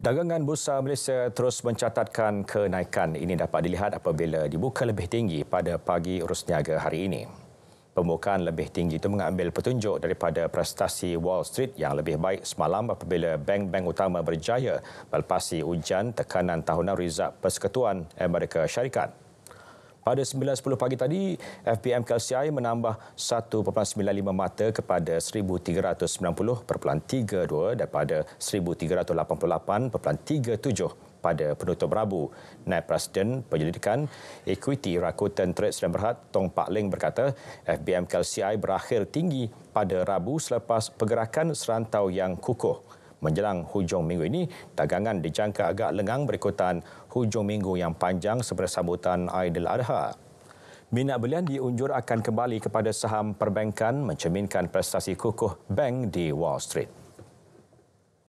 Dagangan Bursa Malaysia terus mencatatkan kenaikan ini dapat dilihat apabila dibuka lebih tinggi pada pagi urus niaga hari ini. Pembukaan lebih tinggi itu mengambil petunjuk daripada prestasi Wall Street yang lebih baik semalam apabila bank-bank utama berjaya melepasi ujian tekanan tahunan rizab persekutuan Amerika Syarikat pada 9.10 pagi tadi, FPM KLCI menambah 1.95 mata kepada 1390.32 daripada 1388.37 pada penutup Rabu. Naib Presiden Penyelidikan Equity Rakuten Trade Sdn Berhad Tong Pak Ling berkata FBM KLCI berakhir tinggi pada Rabu selepas pergerakan serantau yang kukuh menjelang hujung minggu ini dagangan dijangka agak lengang berikutan hujung minggu yang panjang sebagai sambutan Adha. Minat belian diunjur akan kembali kepada saham perbankan mencerminkan prestasi kukuh bank di Wall Street.